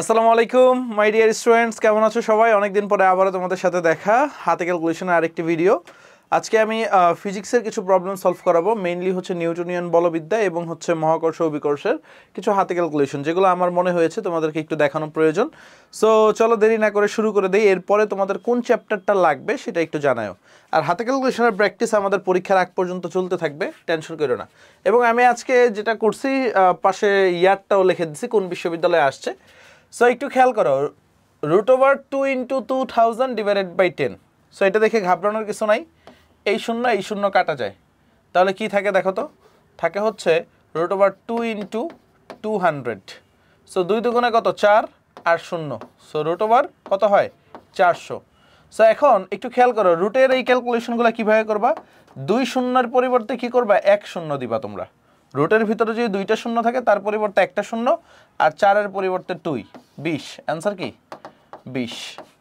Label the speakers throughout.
Speaker 1: আসসালামু আলাইকুম my dear students কেমন আছো সবাই অনেকদিন পরে আবারও তোমাদের সাথে দেখা হাতে ক্যালকুলেশনের আরেকটি ভিডিও আজকে আমি ফিজিক্সের কিছু প্রবলেম সলভ করাবো মেইনলি হচ্ছে নিউটনিয়ান বলবিদ্যা এবং হচ্ছে মহাকর্ষ ও বিকর্ষের কিছু হাতে ক্যালকুলেশন যেগুলো আমার মনে হয়েছে তোমাদেরকে একটু দেখানো প্রয়োজন সো চলো দেরি না করে শুরু করে দিই এরপরে তোমাদের কোন চ্যাপ্টারটা লাগবে সেটা একটু জানাও আর হাতে ক্যালকুলেশনের প্র্যাকটিস আমাদের পরীক্ষার আগ পর্যন্ত চলতে থাকবে টেনশন করো না এবং আমি আজকে যেটা করছি পাশে ইয়ারটাও লিখে দিচ্ছি কোন বিশ্ববিদ্যালয়ে আসছে সো একটু খেয়াল করো root over two into two thousand divided by ten so এটা দেখে ঘাবড়ানোর কিছু নাই এই শূন্য এই শূন্য কাটা যায় তাহলে কি থাকে দেখো তো থাকে হচ্ছে root over two into two hundred so দুই দুগুণে কত চার আর শূন্য সো রুট ওভার কত হয় চারশো সো এখন একটু খেয়াল করো রুটের এই ক্যালকুলেশনগুলো কীভাবে করবা দুই শূন্যের পরিবর্তে কি করবা এক শূন্য দিবা তোমরা রুটের ভিতরে যদি দুইটা শূন্য থাকে তার পরিবর্তে একটা শূন্য আর চারের পরিবর্তে টুই বিশ অ্যান্সার কি বিশ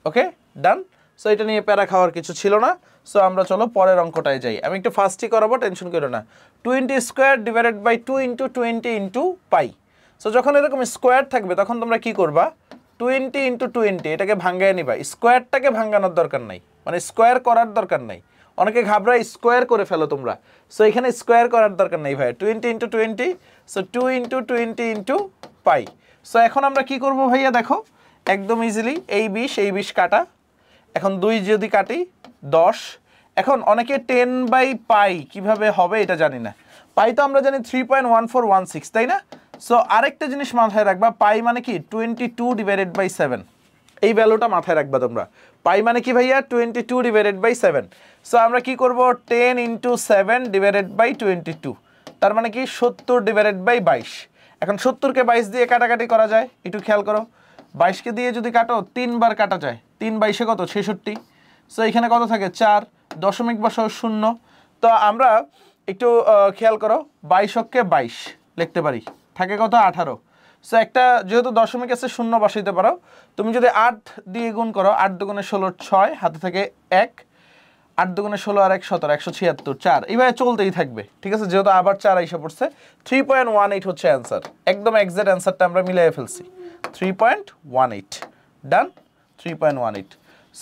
Speaker 1: ওকে ডান সো এটা নিয়ে প্যারা খাওয়ার কিছু ছিল না সো আমরা চলো পরের অঙ্কটায় যাই আমি একটু ফার্স্টই করাবো টেনশন করো না twenty square divided by two into twenty into pi so যখন এরকম স্কোয়ার থাকবে তখন তোমরা কি করবা টোয়েন্টি ইন্টু টোয়েন্টি এটাকে ভাঙ্গায় নিবা স্কোয়ারটাকে ভাঙ্গানোর দরকার নাই মানে স্কোয়ার করার দরকার নাই অনেকে ঘাবড়া স্কোয়ার করে ফেলো তোমরা সো এখানে স্কোয়ার করার দরকার নেই ভাইয়া twenty into twenty so two into twenty into pi so এখন আমরা কি করব ভাইয়া দেখো একদম ইজিলি এই বিশ এই বিশ কাটা এখন দুই যদি কাটি দশ এখন অনেকে টেন বাই পাই কীভাবে হবে এটা জানি না পাই তো আমরা জানি three point one four one six তাই না সো আরেকটা জিনিস মাথায় রাখবা পাই মানে কি twenty two divided by seven এই ভ্যালুটা মাথায় রাখবা তোমরা পাই মানে কি ভাইয়া twenty two divided by seven so আমরা কি করব ten into seven divided by twenty two তার মানে কি সত্তর ডিভাইডেড বাই বাইশ এখন সত্তরকে বাইশ দিয়ে কাটাকাটি করা যায় একটু খেয়াল করো বাইশকে দিয়ে যদি কাটো তিনবার কাটা যায় তিন বাইশে কত ছেষট্টি সো এখানে কত থাকে চার দশমিক বসাও শূন্য তো আমরা একটু খেয়াল করো বাইশ অক্ষে বাইশ লিখতে পারি থাকে কত আঠারো সো একটা যেহেতু দশমিক আছে শূন্য বসাইতে পারো তুমি যদি আট দিয়ে গুণ করো আট দুগুণে ষোলো ছয় হাতে থাকে এক আট দুগুণে ষোলো আর এক সতেরো একশো ছিয়াত্তর চার এইভাবে চলতেই থাকবে ঠিক আছে যেহেতু আবার চার এসে পড়ছে থ্রি পয়েন্ট ওয়ান এইট হচ্ছে অ্যান্সার একদম একজ্যাক্ট অ্যান্সারটা আমরা মিলিয়ে ফেলছি three point one eight done three point one eight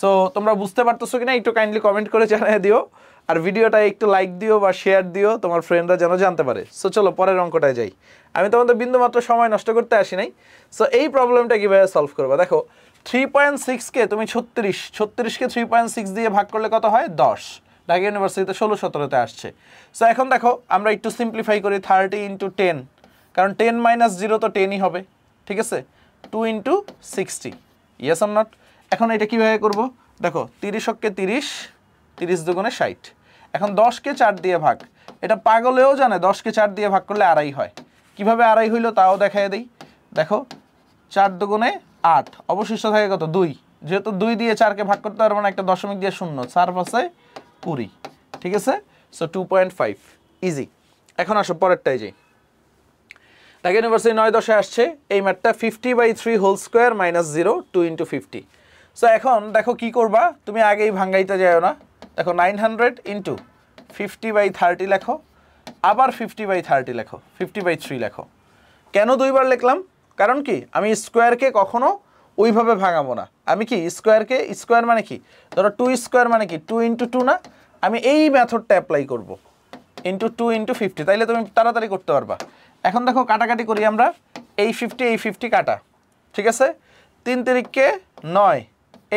Speaker 1: so তোমরা বুঝতে পারতেছো কিনা একটু কাইন্ডলি কমেন্ট করে জানিয়ে দিও আর ভিডিওটা একটু লাইক দিও বা শেয়ার দিও তোমার ফ্রেন্ডরা যেন জানতে পারে সো চলো পরের অঙ্কটায় যাই আমি তোমাদের বিন্দুমাত্র সময় নষ্ট করতে আসি নাই সো এই প্রবলেমটা কীভাবে সলভ করবো দেখো থ্রি পয়েন্ট সিক্সকে তুমি ছত্রিশ ছত্রিশকে থ্রি পয়েন্ট সিক্স দিয়ে ভাগ করলে কত হয় দশ ঢাকা ইউনিভার্সিটিতে ষোলো সতেরোতে আসছে সো এখন দেখো আমরা একটু সিম্পলিফাই করি থার্টি ইন্টু টেন কারণ টেন মাইনাস জিরো তো টেনই হবে ঠিক আছে two into sixty yes or not এখন এটা কীভাবে করবো দেখো তিরিশককে তিরিশ তিরিশ দুগুণে ষাট এখন দশকে চার দিয়ে ভাগ এটা পাগলেও জানে দশকে চার দিয়ে ভাগ করলে আড়াই হয় কিভাবে আড়াই হইল তাও দেখাই দিই দেখো চার দুগুণে আট অবশিষ্ট থাকে কত দুই যেহেতু দুই দিয়ে চারকে ভাগ করতে পারবো না একটা দশমিক দিয়ে শূন্য চার পাশে কুড়ি ঠিক আছে so two point five easy এখন আসো পরেরটাই যাই ঢাকা ইউনিভার্সিটি নয় দশে আসছে এই ম্যাটটা fifty by three whole square minus zero two into fifty so এখন দেখো কি করবা তুমি আগেই ভাঙ্গাইতে যাও না দেখো nine hundred into fifty by thirty লেখো আবার ফিফটি বাই থার্টি লেখো ফিফটি বাই থ্রি লেখো কেন দুইবার লিখলাম কারণ কি আমি স্কোয়ারকে কখনও ওইভাবে ভাঙাবো না আমি কি স্কোয়ারকে স্কোয়ার মানে কি ধরো টু স্কোয়ার মানে কি টু ইন্টু টু না আমি এই মেথডটা অ্যাপ্লাই করব ইন্টু টু ইন্টু ফিফটি তাইলে তুমি তাড়াতাড়ি করতে পারবা এখন দেখো কাটাকাটি করি আমরা এই ফিফটি এই ফিফটি কাটা ঠিক আছে তিন তারিখকে নয়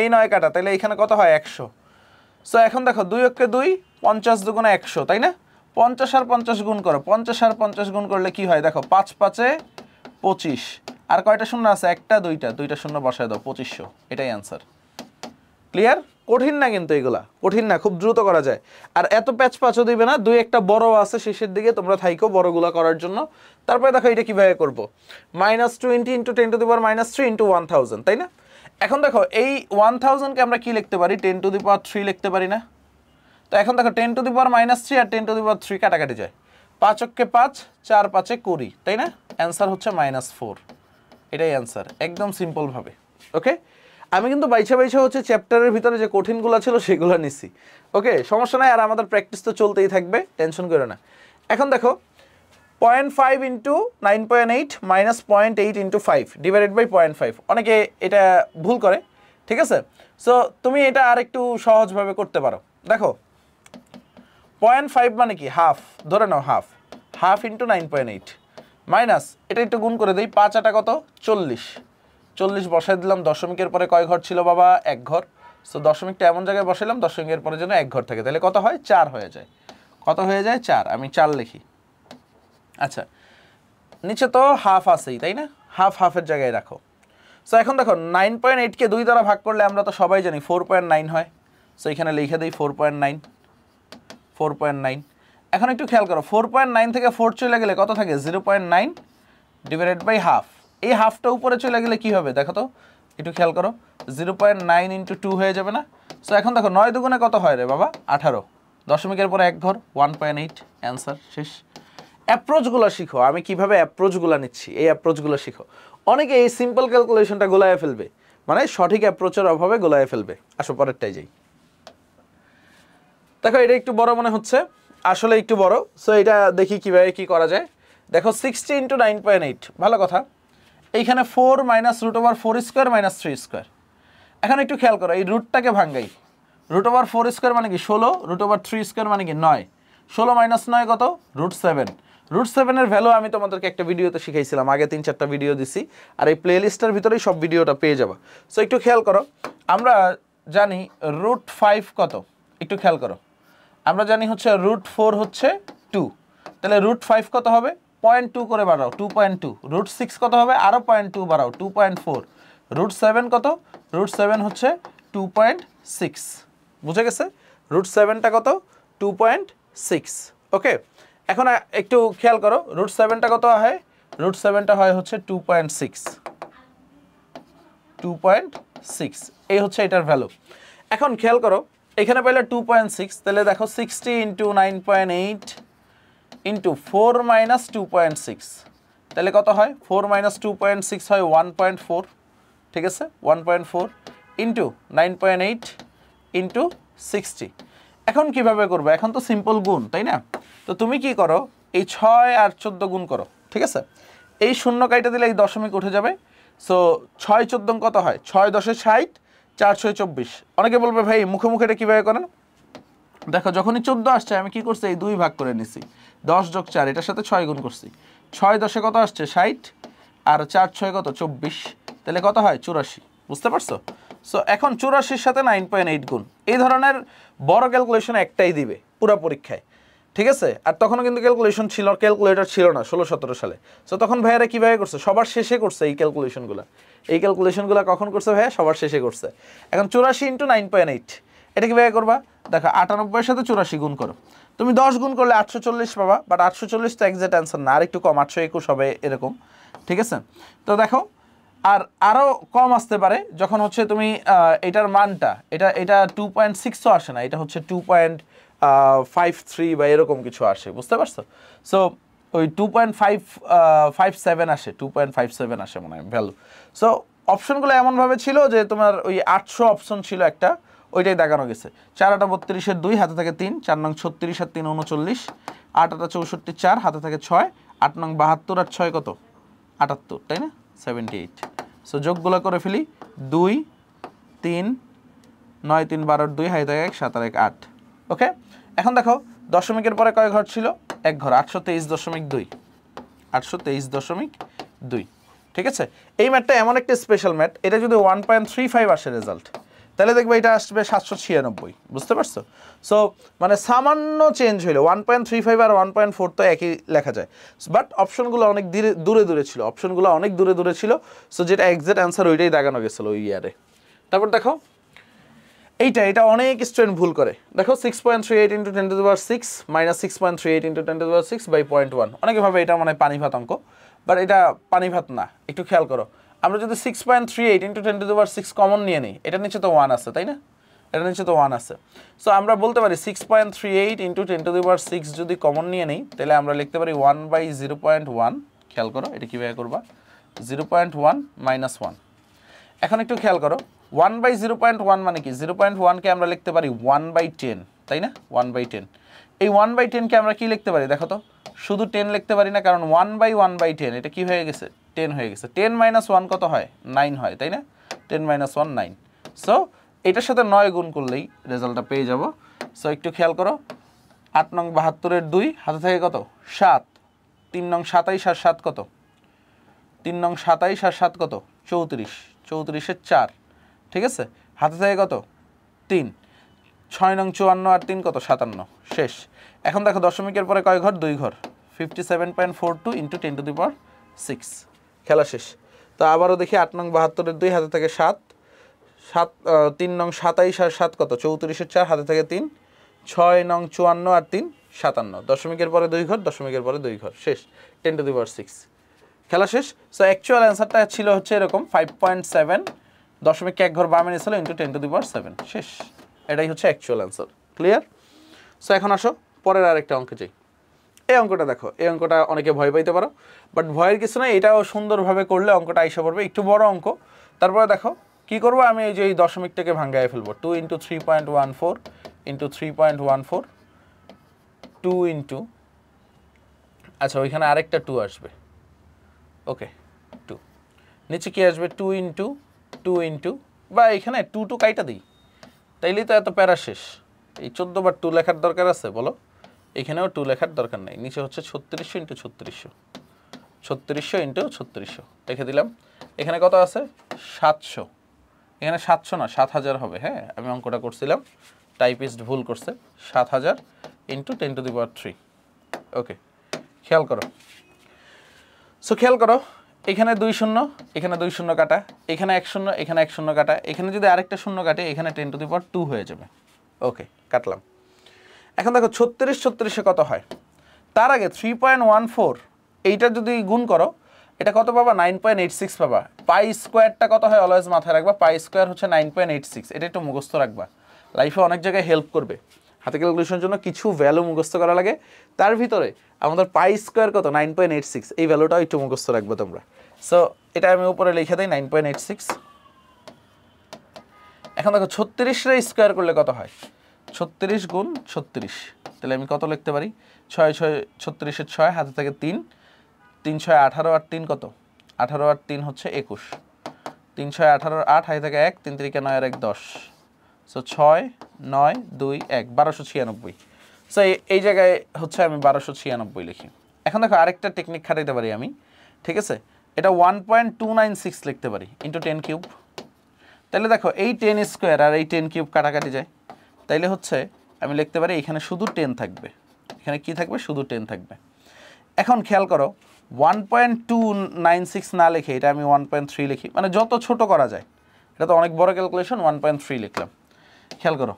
Speaker 1: এই নয় কাটা তাহলে এখানে কত হয় একশো সো এখন দেখো দুই অক্ষে দুই পঞ্চাশ দুগুণে একশো তাই না পঞ্চাশ আর পঞ্চাশ গুণ করো পঞ্চাশ আর পঞ্চাশ গুণ করলে কি হয় দেখো পাঁচ পাঁচে পঁচিশ আর কয়টা শূন্য আছে একটা দুইটা দুইটা শূন্য বসায় দাও পঁচিশশো এটাই অ্যান্সার ক্লিয়ার কঠিন না কিন্তু এগুলা কঠিন না খুব দ্রুত করা যায় আর এত প্যাচ প্যাচও দিবে না দুই একটা বড় আছে শেষের দিকে তোমরা থাইকো বড়গুলো করার জন্য তারপরে দেখো এটা কীভাবে করবো minus twenty into ten two দিবার minus three into one thousand তাই না এখন দেখো এই ওয়ান থাউজেন্ডকে আমরা কী লিখতে পারি ten to the power three লিখতে পারি না তো এখন দেখো ten to the power minus three আর ten to the power three কাটাকাটি যায় পাঁচককে পাঁচ চার পাঁচে কুড়ি তাই না অ্যান্সার হচ্ছে মাইনাস ফোর এটাই অ্যান্সার একদম সিম্পলভাবে ওকে আমি কিন্তু বাইছা বাইছা হচ্ছে চ্যাপ্টারের ভিতরে যে কঠিনগুলো ছিল সেগুলো নিছি ওকে সমস্যা নাই আর আমাদের প্র্যাকটিস তো চলতেই থাকবে টেনশন করো না এখন দেখো point five into nine point eight minus point eight into five divided by point five অনেকে এটা ভুল করে ঠিক আছে সো তুমি এটা আর একটু সহজভাবে করতে পারো দেখো পয়েন্ট ফাইভ মানে কি হাফ ধরে নাও half half into nine point eight minus এটা একটু গুণ করে দিই পাঁচ আটা কত চল্লিশ চল্লিশ বসাই দিলাম দশমিকের পরে কয় ঘর ছিল বাবা এক ঘর সো দশমিকটা এমন জায়গায় বসাইলাম দশমিকের পরে যেন এক ঘর থাকে তাহলে কত হয় চার হয়ে যায় কত হয়ে যায় চার আমি চার লিখি আচ্ছা নিচে তো হাফ আছেই তাই না হাফ হাফের জায়গায় রাখো সো এখন দেখো নাইন পয়েন্ট এইটকে দুই দ্বারা ভাগ করলে আমরা তো সবাই জানি ফোর পয়েন্ট নাইন হয় সো এখানে লিখে দিই four point nine four point nine এখন একটু খেয়াল করো ফোর পয়েন্ট নাইন থেকে ফোর চলে গেলে কত থাকে zero point nine divided by half এই হাফটা উপরে চলে গেলে কী হবে দেখো তো একটু খেয়াল করো zero point nine into two হয়ে যাবে না সো এখন দেখো নয় দুগুণে কত হয় রে বাবা আঠারো দশমিকের পরে এক ঘর ওয়ান পয়েন্ট এইট অ্যান্সার শেষ অ্যাপ্রোচগুলো শিখো আমি কিভাবে অ্যাপ্রোচগুলো নিচ্ছি এই অ্যাপ্রোচগুলো শিখো অনেকে এই সিম্পল ক্যালকুলেশনটা গোলায় ফেলবে মানে সঠিক অ্যাপ্রোচের অভাবে গোলায় ফেলবে আসো পরেরটাই যাই দেখো এটা একটু বড় মনে হচ্ছে আসলে একটু বড় সো এটা দেখি কিভাবে কি করা যায় দেখো sixty into nine point eight ভালো কথা এইখানে four minus root over four square minus three square এখন একটু খেয়াল করো এই রুটটাকে ভাঙ্গাই রুট ওভার ফোর স্কোয়ার মানে কি ষোলো রুট ওভার থ্রি স্কোয়ার মানে কি নয় ষোলো মাইনাস নয় কত রুট সেভেন রুট সেভেনের ভ্যালু আমি তোমাদেরকে একটা ভিডিওতে শিখাইছিলাম আগে তিন চারটা ভিডিও দিছি আর এই প্লেলিস্টের ভিতরেই সব ভিডিওটা পেয়ে যাবো সো একটু খেয়াল করো আমরা জানি রুট ফাইভ কত একটু খেয়াল করো আমরা জানি হচ্ছে রুট ফোর হচ্ছে টু তাহলে রুট ফাইভ কত হবে পয়েন্ট টু করে বাড়াও two point two root six কত হবে আরও পয়েন্ট টু বাড়াও two point four root seven কত রুট সেভেন হচ্ছে টু পয়েন্ট সিক্স বুঝে গেছে রুট সেভেনটা কত টু পয়েন্ট সিক্স ওকে এখন একটু খেয়াল করো রুট সেভেনটা কত হয় রুট সেভেনটা হয় হচ্ছে two point six two point six এই হচ্ছে এটার ভ্যালু এখন খেয়াল করো এখানে পাইলে টু পয়েন্ট সিক্স তাহলে দেখো sixty into nine point eight into four minus two point six তাহলে কত হয় four minus two point six হয় ওয়ান পয়েন্ট ফোর ঠিক আছে one point four into nine point eight into sixty এখন কীভাবে করবো এখন তো সিম্পল গুণ তাই না তো তুমি কি করো এই ছয় আর চোদ্দো গুণ করো ঠিক আছে এই শূন্য কাইটা দিলে এই দশমিক উঠে যাবে সো ছয় চোদ্দ কত হয় ছয় দশে ষাট চার ছয় চব্বিশ অনেকে বলবে ভাই মুখে মুখে এটা কীভাবে করেন দেখো যখনই চোদ্দ আসছে আমি কি করছি এই দুই ভাগ করে নিছি দশ যোগ চার এটার সাথে ছয় গুণ করছি ছয় দশে কত আসছে ষাট আর চার ছয় কত চব্বিশ তাহলে কত হয় চুরাশি বুঝতে পারছো সো এখন চুরাশির সাথে নাইন পয়েন্ট এইট গুণ এই ধরনের বড় ক্যালকুলেশন একটাই দিবে পুরো পরীক্ষায় ঠিক আছে আর তখনও কিন্তু ক্যালকুলেশন ছিল ক্যালকুলেটর ছিল না ষোলো সতেরো সালে সো তখন ভাইয়ারা কীভাবে করছে সবার শেষে করছে এই ক্যালকুলেশনগুলো এই ক্যালকুলেশনগুলো কখন করছে ভাইয়া সবার শেষে করছে এখন চুরাশি ইন্টু নাইন পয়েন্ট এইট এটা কীভাবে করবা দেখো আটানব্বইয়ের সাথে চুরাশি গুণ করো তুমি দশ গুণ করলে আটশো চল্লিশ পাবা বাট আটশো চল্লিশ তো একজ্যাক্ট অ্যান্সার না আর একটু কম আটশো একুশ হবে এরকম ঠিক আছে তো দেখো আর আরও কম আসতে পারে যখন হচ্ছে তুমি এটার মানটা এটা এটা টু পয়েন্ট সিক্সও আসে না এটা হচ্ছে টু পয়েন্ট ফাইভ থ্রি বা এরকম কিছু আসে বুঝতে পারছো সো ওই two point five five seven আসে টু পয়েন্ট ফাইভ সেভেন আসে মনে হয় ভ্যালু সো অপশনগুলো এমনভাবে ছিল যে তোমার ওই আটশো অপশন ছিল একটা ওইটাই দেখানো গেছে চার আটা বত্রিশের দুই হাতে থাকে তিন চার নং ছত্রিশ আর তিন উনচল্লিশ আট আটা চৌষট্টি চার হাতে থাকে ছয় আট নং বাহাত্তর আর ছয় কত আটাত্তর তাই না সেভেন্টি এইট সো যোগগুলো করে ফেলি দুই তিন নয় তিন বারোর দুই হাতে থাকে এক সাত আর এক আট ওকে এখন দেখো দশমিকের পরে কয় ঘর ছিল এক ঘর আটশো তেইশ দশমিক দুই আটশো তেইশ দশমিক দুই ঠিক আছে এই ম্যাটটা এমন একটা স্পেশাল ম্যাট এটা যদি ওয়ান পয়েন্ট থ্রি ফাইভ আসে রেজাল্ট তাহলে দেখবে এটা আসবে সাতশো ছিয়ানব্বই বুঝতে পারছো সো মানে সামান্য চেঞ্জ হইলো ওয়ান পয়েন্ট থ্রি ফাইভ আর ওয়ান পয়েন্ট ফোর তো একই লেখা যায় বাট অপশনগুলো অনেক ধীরে দূরে দূরে ছিল অপশনগুলো অনেক দূরে দূরে ছিল সো যেটা এক্সাক্ট অ্যান্সার ওইটাই দেখানো গেছিলো ওই ইয়ারে তারপর দেখো এইটা এটা অনেক স্টুডেন্ট ভুল করে দেখো six point three eight into ten to power six minus six point three eight into ten to power six by point one অনেকে ভাবে এটা মানে পানি ভাত অঙ্ক বাট এটা পানি ভাত না একটু খেয়াল করো আমরা যদি six point three eight into ten to power six common নিয়ে নিই এটা নিচে তো ওয়ান আছে তাই না এটার নিচে তো ওয়ান আছে সো আমরা বলতে পারি six point three eight into ten to power six যদি কমন নিয়ে নিই তাহলে আমরা লিখতে পারি one by zero point one খেয়াল করো এটা কীভাবে করবা zero point one minus one এখন একটু খেয়াল করো one by zero point one মানে কি জিরো পয়েন্ট ওয়ানকে আমরা লিখতে পারি ওয়ান বাই টেন তাই না ওয়ান বাই টেন এই ওয়ান বাই টেনকে আমরা কী লিখতে পারি দেখো তো শুধু টেন লিখতে পারি না কারণ one by one by ten এটা কী হয়ে গেছে টেন হয়ে গেছে টেন মাইনাস ওয়ান কত হয় নাইন হয় তাই না ten minus one nine so এটার সাথে নয় গুণ করলেই রেজাল্টটা পেয়ে যাব সো একটু খেয়াল করো আট নং বাহাত্তরের দুই হাতে থেকে কত সাত তিন নং সাতাইশ আর সাত কত তিন নং সাতাইশ আর সাত কত চৌত্রিশ চৌত্রিশের চার ঠিক আছে হাতে থেকে কত তিন ছয় নং চুয়ান্ন আর তিন কত সাতান্ন শেষ এখন দেখো দশমিকের পরে কয় ঘর দুই ঘর fifty seven point four two into ten to the power six খেলা শেষ তো আবারও দেখি আট নং বাহাত্তরের দুই হাতে থাকে সাত সাত তিন নং সাতাইশ আর সাত কত চৌত্রিশের চার হাতে থেকে তিন ছয় নং চুয়ান্ন আর তিন সাতান্ন দশমিকের পরে দুই ঘর দশমিকের পরে দুই ঘর শেষ ten to the power six খেলা শেষ সো অ্যাকচুয়াল অ্যান্সারটা ছিল হচ্ছে এরকম ফাইভ পয়েন্ট সেভেন দশমিক এক ঘর বামে নিয়েছিল into ten to the power seven শেষ এটাই হচ্ছে অ্যাকচুয়াল অ্যান্সার ক্লিয়ার সো এখন আসো পরের আরেকটা অঙ্কে যাই এই অঙ্কটা দেখো এই অঙ্কটা অনেকে ভয় পাইতে পারো বাট ভয়ের কিছু না এটাও সুন্দরভাবে করলে অঙ্কটা আইসা পড়বে একটু বড় অঙ্ক তারপরে দেখো কি করব আমি এই যে এই দশমিকটাকে ভাঙ্গায় ফেলবো two into three point one four into three point one four two into আচ্ছা ওইখানে আরেকটা টু আসবে ওকে টু নিচে কি আসবে টু ইন্টু টু ইন্টু বা এখানে টু টু কাইটা দিই তাইলেই তো এত প্যারা শেষ এই চোদ্দো বার টু লেখার দরকার আছে বলো এখানেও টু লেখার দরকার নেই নিচে হচ্ছে ছত্রিশশো ইন্টু ছত্রিশশো ছত্রিশশো ইন্টু ছত্রিশশো লিখে দিলাম এখানে কত আছে সাতশো এখানে সাতশো না সাত হাজার হবে হ্যাঁ আমি অঙ্কটা করছিলাম টাইপিস্ট ভুল করছে সাত হাজার into ten to the power three okay খেয়াল করো সো খেয়াল করো এখানে দুই শূন্য এখানে দুই শূন্য কাটা এখানে এক শূন্য এখানে এক শূন্য কাটা এখানে যদি আরেকটা শূন্য কাটে এখানে ten to the power two হয়ে যাবে ওকে কাটলাম এখন দেখো ছত্রিশ ছত্রিশে কত হয় তার আগে থ্রি পয়েন্ট ওয়ান ফোর এইটা যদি গুণ করো এটা কত পাবা নাইন পয়েন্ট এইট সিক্স পাবা পাই স্কোয়ারটা কত হয় অলওয়েজ মাথায় রাখবা পাই স্কোয়ার হচ্ছে নাইন পয়েন্ট এইট সিক্স এটা একটু মুখস্থ রাখবা লাইফে অনেক জায়গায় হেল্প করবে হাতে ক্যালকুলেশনের জন্য কিছু ভ্যালু মুখস্থ করা লাগে তার ভিতরে আমাদের পাই স্কোয়ার কত নাইন পয়েন্ট এইট সিক্স এই ভ্যালুটাও একটু মুখস্থ রাখবো তোমরা সো এটা আমি উপরে লিখে দিই নাইন পয়েন্ট এইট সিক্স এখন দেখো ছত্রিশটা স্কোয়ার করলে কত হয় ছত্রিশ গুণ ছত্রিশ তাহলে আমি কত লিখতে পারি ছয় ছয় ছত্রিশের ছয় হাতে থেকে তিন তিন ছয় আঠারো আর তিন কত আঠারো আর তিন হচ্ছে একুশ তিন ছয় আঠারো আট হাতে থেকে এক তিন তিরিকে নয় আর এক দশ সো ছয় নয় দুই এক বারোশো ছিয়ানব্বই সো এই জায়গায় হচ্ছে আমি বারোশো ছিয়ানব্বই লিখি এখন দেখো আরেকটা টেকনিক খাটাইতে পারি আমি ঠিক আছে এটা one point two nine six লিখতে পারি ইন্টু টেন কিউব তাহলে দেখো এই টেন স্কোয়ার আর এই টেন কিউব কাটাকাটি যায় তাইলে হচ্ছে আমি লিখতে পারি এখানে শুধু টেন থাকবে এখানে কি থাকবে শুধু টেন থাকবে এখন খেয়াল করো one point two nine six না লিখে এটা আমি ওয়ান পয়েন্ট থ্রি লিখি মানে যত ছোট করা যায় এটা তো অনেক বড় ক্যালকুলেশন ওয়ান পয়েন্ট থ্রি লিখলাম খেয়াল করো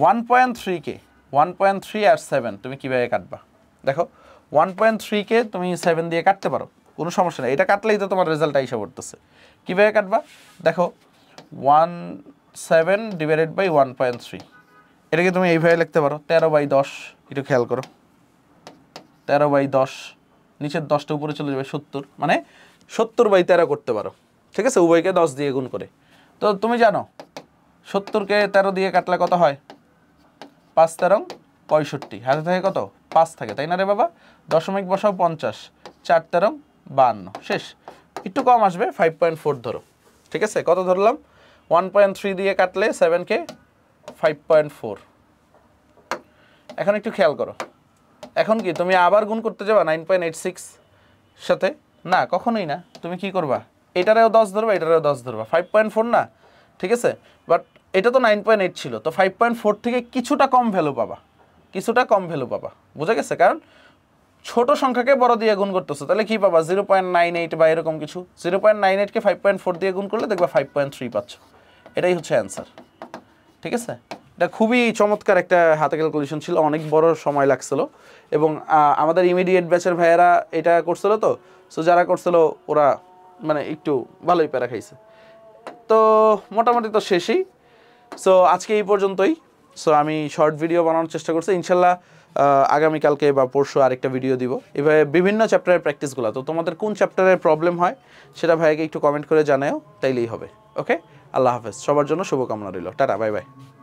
Speaker 1: ওয়ান পয়েন্ট থ্রিকে ওয়ান পয়েন্ট থ্রি আর সেভেন তুমি কীভাবে কাটবা দেখো ওয়ান পয়েন্ট থ্রিকে তুমি সেভেন দিয়ে কাটতে পারো কোনো সমস্যা নেই এটা কাটলেই তো তোমার রেজাল্ট আইসা পড়তেছে কীভাবে কাটবা দেখো one seven divided by one point three এটাকে তুমি এইভাবে লিখতে পারো তেরো বাই দশ একটু খেয়াল করো তেরো বাই দশ নিচের দশটা উপরে চলে যাবে সত্তর মানে সত্তর বাই তেরো করতে পারো ঠিক আছে উভয়কে দশ দিয়ে গুণ করে তো তুমি জানো সত্তরকে তেরো দিয়ে কাটলে কত হয় পাঁচ তেরো পঁয়ষট্টি হাতে থাকে কত পাঁচ থাকে তাই না রে বাবা দশমিক বসাও পঞ্চাশ চার তেরো বান্ন শেষ একটু কম আসবে ফাইভ পয়েন্ট ফোর ধরো ঠিক আছে কত ধরলাম ওয়ান পয়েন্ট থ্রি দিয়ে কাটলে সেভেনকে ফাইভ পয়েন্ট ফোর এখন একটু খেয়াল করো এখন কি তুমি আবার গুণ করতে যাবা নাইন পয়েন্ট এইট সিক্স সাথে না কখনোই না তুমি কি করবা এটারেও দশ ধরবা এটারেও দশ ধরবা ফাইভ পয়েন্ট ফোর না ঠিক আছে বাট এটা তো নাইন পয়েন্ট এইট ছিল তো ফাইভ পয়েন্ট ফোর থেকে কিছুটা কম ভ্যালু পাবা কিছুটা কম ভ্যালু পাবা বুঝা গেছে কারণ ছোট সংখ্যাকে বড় দিয়ে গুণ করতেছো তাহলে কী পাবা জিরো পয়েন্ট নাইন এইট বা এরকম কিছু জিরো পয়েন্ট নাইন এইটকে ফাইভ পয়েন্ট ফোর দিয়ে গুণ করলে দেখবা ফাইভ পয়েন্ট থ্রি পাচ্ছ এটাই হচ্ছে অ্যান্সার ঠিক আছে এটা খুবই চমৎকার একটা হাতে ক্যালকুলেশন ছিল অনেক বড় সময় লাগছিল এবং আমাদের ইমিডিয়েট ব্যাচের ভাইয়েরা এটা করছিল তো সো যারা করছিল ওরা মানে একটু ভালোই প্যারা খাইছে তো মোটামুটি তো শেষই সো আজকে এই পর্যন্তই সো আমি শর্ট ভিডিও বানানোর চেষ্টা করছি ইনশাল্লাহ আগামীকালকে বা পরশু আরেকটা ভিডিও দিব এভাবে বিভিন্ন চ্যাপ্টারের প্র্যাকটিসগুলো তো তোমাদের কোন চ্যাপ্টারের প্রবলেম হয় সেটা ভাইকে একটু কমেন্ট করে জানাও তাইলেই হবে ওকে আল্লাহ হাফেজ সবার জন্য শুভকামনা রইল টাটা বাই বাই